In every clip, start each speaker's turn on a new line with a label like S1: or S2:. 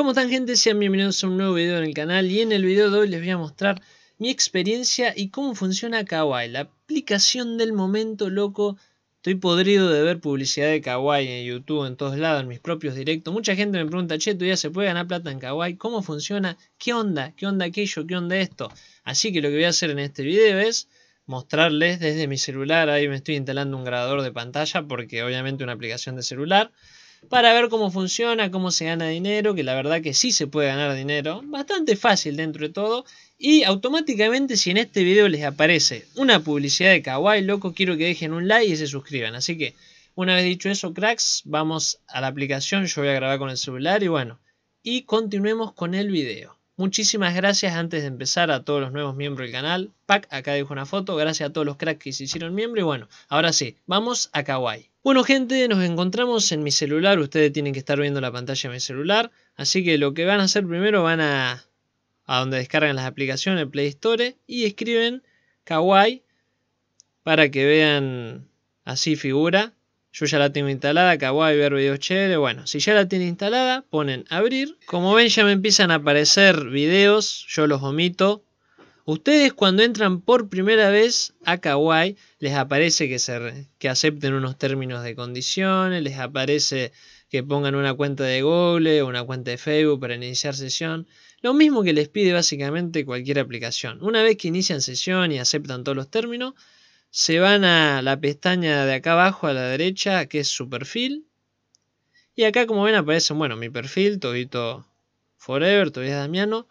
S1: ¿Cómo están gente? Sean bienvenidos a un nuevo video en el canal y en el video de hoy les voy a mostrar mi experiencia y cómo funciona Kawaii, la aplicación del momento loco. Estoy podrido de ver publicidad de Kawaii en YouTube, en todos lados, en mis propios directos. Mucha gente me pregunta, che, ya se puede ganar plata en Kawaii, ¿cómo funciona? ¿Qué onda? ¿Qué onda aquello? ¿Qué onda esto? Así que lo que voy a hacer en este video es mostrarles desde mi celular, ahí me estoy instalando un grabador de pantalla porque obviamente una aplicación de celular para ver cómo funciona, cómo se gana dinero, que la verdad que sí se puede ganar dinero, bastante fácil dentro de todo. Y automáticamente si en este video les aparece una publicidad de Kawaii, loco, quiero que dejen un like y se suscriban. Así que una vez dicho eso, cracks, vamos a la aplicación, yo voy a grabar con el celular y bueno, y continuemos con el video. Muchísimas gracias antes de empezar a todos los nuevos miembros del canal. Pac, acá dejo una foto. Gracias a todos los cracks que se hicieron miembro. Y bueno, ahora sí, vamos a Kawaii. Bueno gente, nos encontramos en mi celular, ustedes tienen que estar viendo la pantalla de mi celular, así que lo que van a hacer primero van a, donde descargan las aplicaciones, Play Store, y escriben Kawaii para que vean así figura. Yo ya la tengo instalada, Kawaii, ver videos chévere, bueno, si ya la tiene instalada, ponen abrir. Como ven ya me empiezan a aparecer videos, yo los omito, Ustedes cuando entran por primera vez a Kawaii les aparece que, se, acepten unos términos de condiciones, les aparece que pongan una cuenta de Google o una cuenta de Facebook para iniciar sesión. Lo mismo que les pide básicamente cualquier aplicación. Una vez que inician sesión y aceptan todos los términos, se van a la pestaña de acá abajo a la derecha que es su perfil. Y acá como ven aparece bueno, mi perfil, Todito Forever, Tobias Damiano.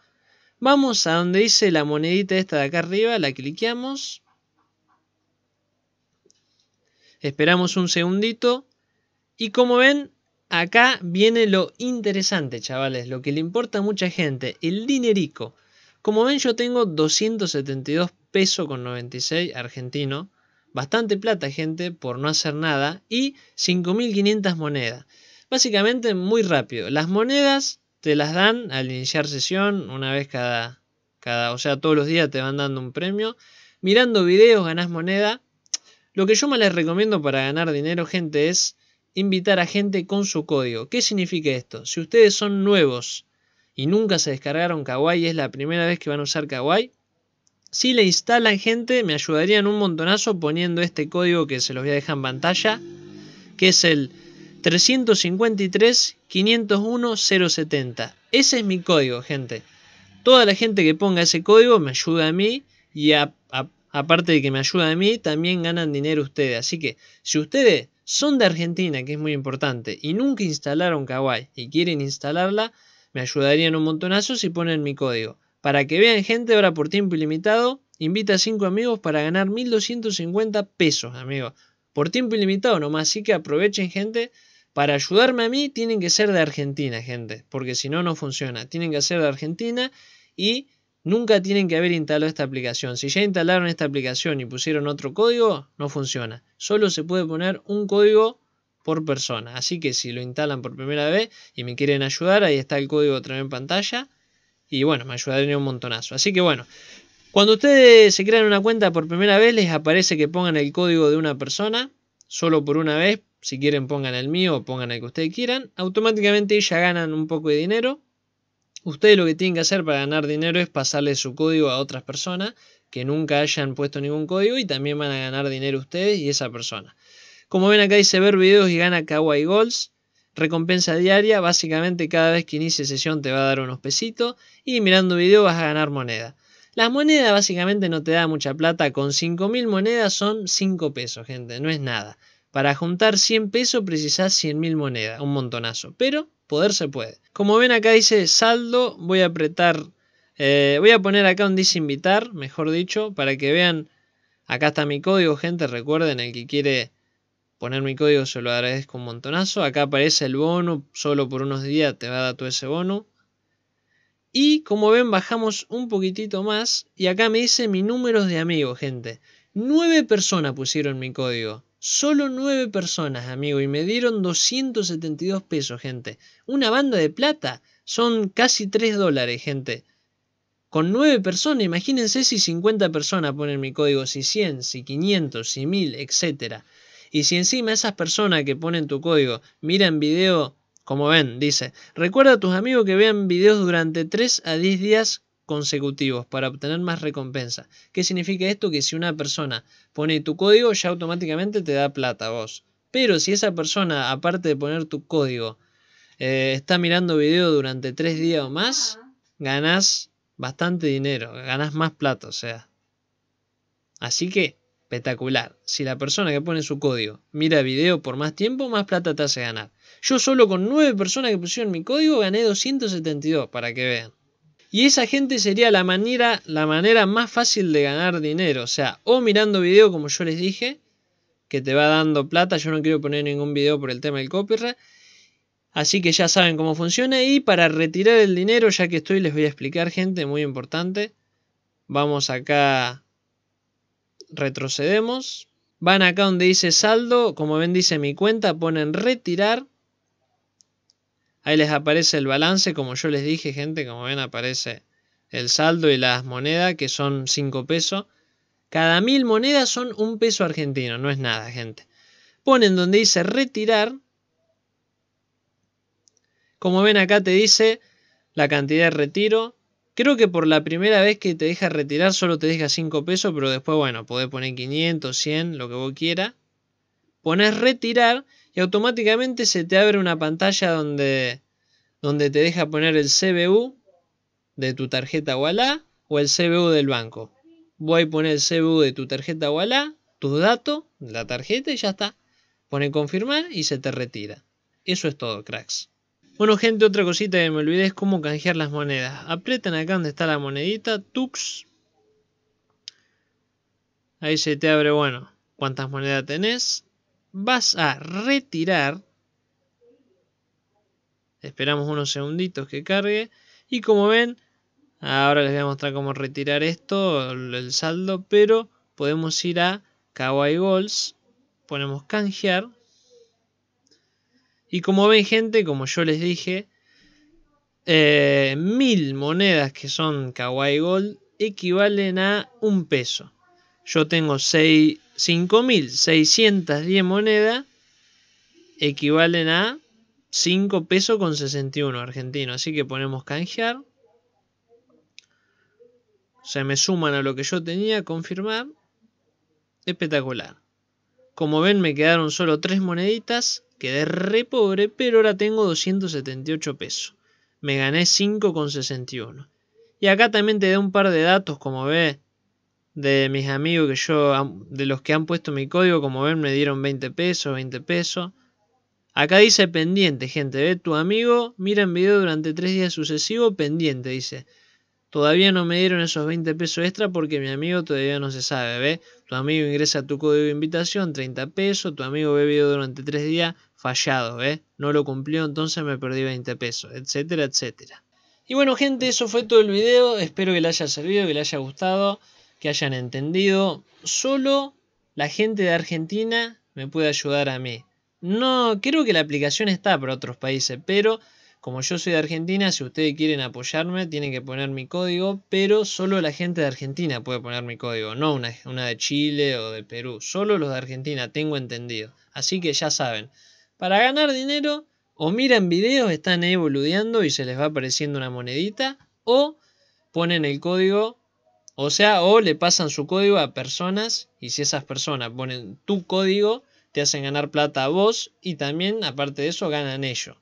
S1: Vamos a donde dice la monedita esta de acá arriba, la cliqueamos. Esperamos un segundito. Y como ven, acá viene lo interesante, chavales, lo que le importa a mucha gente, el dinerico. Como ven, yo tengo 272 pesos con 96 argentino. Bastante plata, gente, por no hacer nada. Y 5.500 monedas. Básicamente, muy rápido. Las monedas te las dan al iniciar sesión, una vez cada, cada, o sea, todos los días te van dando un premio. Mirando videos ganas moneda. Lo que yo más les recomiendo para ganar dinero, gente, es invitar a gente con su código. ¿Qué significa esto? Si ustedes son nuevos y nunca se descargaron Kawaii, es la primera vez que van a usar Kawaii, si le instalan gente, me ayudarían un montonazo poniendo este código que se los voy a dejar en pantalla, que es el 353 501 070. Ese es mi código, gente. Toda la gente que ponga ese código me ayuda a mí y aparte de que me ayuda a mí, también ganan dinero ustedes. Así que si ustedes son de Argentina, que es muy importante, y nunca instalaron Kawaii y quieren instalarla, me ayudarían un montonazo si ponen mi código. Para que vean gente, ahora por tiempo ilimitado, invita a 5 amigos para ganar 1250 pesos, amigos por tiempo ilimitado nomás. Así que aprovechen, gente. Para ayudarme a mí tienen que ser de Argentina, gente. Porque si no, no funciona. Tienen que ser de Argentina y nunca tienen que haber instalado esta aplicación. Si ya instalaron esta aplicación y pusieron otro código, no funciona. Solo se puede poner un código por persona. Así que si lo instalan por primera vez y me quieren ayudar, ahí está el código otra en pantalla. Y bueno, me ayudarían un montonazo. Así que bueno, cuando ustedes se crean una cuenta por primera vez, les aparece que pongan el código de una persona, solo por una vez. Si quieren, pongan el mío o pongan el que ustedes quieran. Automáticamente ya ganan un poco de dinero. Ustedes lo que tienen que hacer para ganar dinero es pasarle su código a otras personas que nunca hayan puesto ningún código y también van a ganar dinero ustedes y esa persona. Como ven acá dice ver videos y gana Kawaii Goals. Recompensa diaria, básicamente cada vez que inicie sesión te va a dar unos pesitos y mirando video vas a ganar moneda. Las monedas básicamente no te da mucha plata, con 5.000 monedas son 5 pesos, gente, no es nada. Para juntar 100 pesos precisás 100.000 monedas, un montonazo, pero poder se puede. Como ven acá dice saldo, voy a apretar, eh, voy a poner acá un disinvitar, invitar, mejor dicho, para que vean, acá está mi código, gente, recuerden, el que quiere poner mi código se lo agradezco un montonazo, acá aparece el bono, solo por unos días te va a dar todo ese bono. Y como ven, bajamos un poquitito más. Y acá me dice mi número de amigos, gente. Nueve personas pusieron mi código. Solo nueve personas, amigo. Y me dieron 272 pesos, gente. Una banda de plata. Son casi 3 dólares, gente. Con nueve personas, imagínense si 50 personas ponen mi código, si 100, si 500, si 1000, etc. Y si encima esas personas que ponen tu código miran video como ven, dice, recuerda a tus amigos que vean videos durante 3 a 10 días consecutivos para obtener más recompensa. ¿Qué significa esto? Que si una persona pone tu código ya automáticamente te da plata a vos. Pero si esa persona, aparte de poner tu código, eh, está mirando video durante 3 días o más, ganás bastante dinero, ganás más plata, o sea. Así que, espectacular. Si la persona que pone su código mira video por más tiempo, más plata te hace ganar. Yo solo con 9 personas que pusieron mi código gané 272, para que vean. Y esa gente sería la manera, la manera más fácil de ganar dinero. O sea, o mirando video, como yo les dije, que te va dando plata. Yo no quiero poner ningún video por el tema del copyright. Así que ya saben cómo funciona. Y para retirar el dinero, ya que estoy, les voy a explicar, gente, muy importante. Vamos acá. Retrocedemos. Van acá donde dice saldo. Como ven, dice mi cuenta. Ponen retirar. Ahí les aparece el balance, como yo les dije, gente, como ven aparece el saldo y las monedas, que son 5 pesos. Cada mil monedas son un peso argentino, no es nada, gente. Ponen donde dice retirar. Como ven acá te dice la cantidad de retiro. Creo que por la primera vez que te deja retirar solo te deja 5 pesos, pero después, bueno, podés poner 500, 100, lo que vos quieras. Pones retirar y automáticamente se te abre una pantalla donde, donde te deja poner el CBU de tu tarjeta Walla o el CBU del banco. Voy a poner el CBU de tu tarjeta Walla, tus datos, la tarjeta y ya está. Pone confirmar y se te retira. Eso es todo, cracks. Bueno, gente, otra cosita que me olvidé es cómo canjear las monedas. Aprietan acá donde está la monedita, tux. Ahí se te abre, bueno, cuántas monedas tenés vas a retirar. Esperamos unos segunditos que cargue. Y como ven, ahora les voy a mostrar cómo retirar esto, el saldo, pero podemos ir a Kawaii golds. Ponemos canjear. Y como ven gente, como yo les dije, eh, mil monedas que son Kawaii Gold equivalen a un peso. Yo tengo 6 5.610 monedas equivalen a 5 pesos con 61 argentino. Así que ponemos canjear. Se me suman a lo que yo tenía, confirmar. Espectacular. Como ven me quedaron solo 3 moneditas. Quedé re pobre, pero ahora tengo 278 pesos. Me gané con 61. Y acá también te da un par de datos, como ve de mis amigos que yo, de los que han puesto mi código, como ven me dieron 20 pesos, 20 pesos. Acá dice pendiente, gente, ve ¿eh? tu amigo, mira en video durante tres días sucesivos, pendiente, dice. Todavía no me dieron esos 20 pesos extra porque mi amigo todavía no se sabe, ve. Tu amigo ingresa tu código de invitación, 30 pesos, tu amigo ve video durante tres días, fallado, ve. No lo cumplió, entonces me perdí 20 pesos, etcétera, etcétera. Y bueno gente, eso fue todo el video, espero que le haya servido, que le haya gustado que hayan entendido. Solo la gente de Argentina me puede ayudar a mí. No, creo que la aplicación está para otros países, pero como yo soy de Argentina, si ustedes quieren apoyarme, tienen que poner mi código, pero solo la gente de Argentina puede poner mi código, no una, de Chile o de Perú, solo los de Argentina, tengo entendido. Así que ya saben, para ganar dinero, o miran videos, están evoludeando. y se les va apareciendo una monedita, o ponen el código o sea, o le pasan su código a personas y si esas personas ponen tu código, te hacen ganar plata a vos y también, aparte de eso, ganan ellos.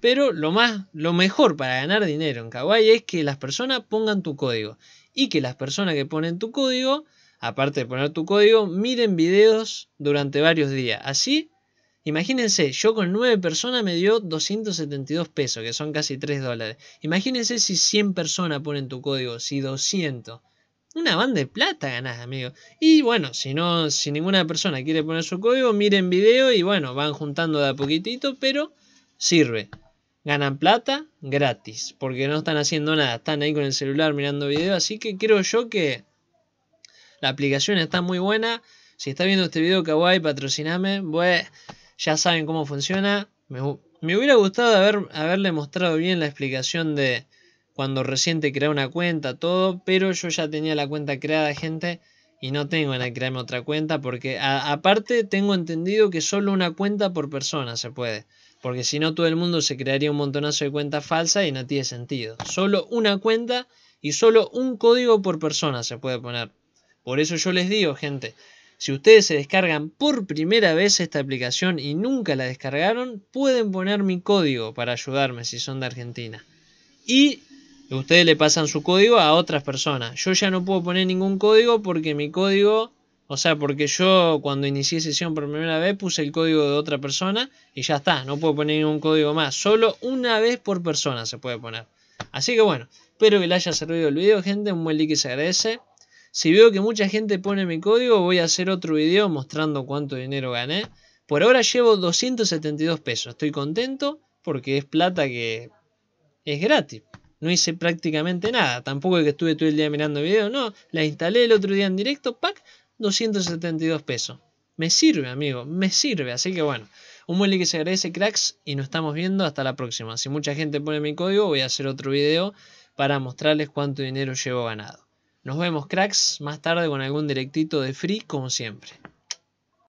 S1: Pero lo, más, lo mejor para ganar dinero en Kawaii es que las personas pongan tu código y que las personas que ponen tu código, aparte de poner tu código, miren videos durante varios días. Así, imagínense, yo con nueve personas me dio 272 pesos, que son casi 3 dólares. Imagínense si 100 personas ponen tu código, si 200. Una banda de plata ganás, amigo. Y bueno, si no, si ninguna persona quiere poner su código, miren video y bueno, van juntando de a poquitito, pero sirve. Ganan plata gratis, porque no están haciendo nada, están ahí con el celular mirando video, así que creo yo que la aplicación está muy buena. Si está viendo este video, Kawaii, patrociname. ya saben cómo funciona. Me, me hubiera gustado haber, haberle mostrado bien la explicación de, cuando recién te creé una cuenta, todo, pero yo ya tenía la cuenta creada, gente, y no tengo en crearme otra cuenta porque aparte tengo entendido que solo una cuenta por persona se puede, porque si no todo el mundo se crearía un montonazo de cuentas falsas y no tiene sentido. Solo una cuenta y solo un código por persona se puede poner. Por eso yo les digo, gente, si ustedes se descargan por primera vez esta aplicación y nunca la descargaron, pueden poner mi código para ayudarme si son de Argentina. Y Ustedes le pasan su código a otras personas. Yo ya no puedo poner ningún código porque mi código, o sea, porque yo cuando inicié sesión por primera vez puse el código de otra persona y ya está, no puedo poner ningún código más. Solo una vez por persona se puede poner. Así que bueno, espero que les haya servido el video, gente. Un buen like y se agradece. Si veo que mucha gente pone mi código, voy a hacer otro video mostrando cuánto dinero gané. Por ahora llevo 272 pesos. Estoy contento porque es plata que es gratis no hice prácticamente nada. Tampoco es que estuve todo el día mirando videos, no. La instalé el otro día en directo, pack, 272 pesos. Me sirve, amigo, me sirve. Así que bueno, un buen que se agradece, cracks, y nos estamos viendo hasta la próxima. Si mucha gente pone mi código, voy a hacer otro video para mostrarles cuánto dinero llevo ganado. Nos vemos, cracks, más tarde con algún directito de free, como siempre.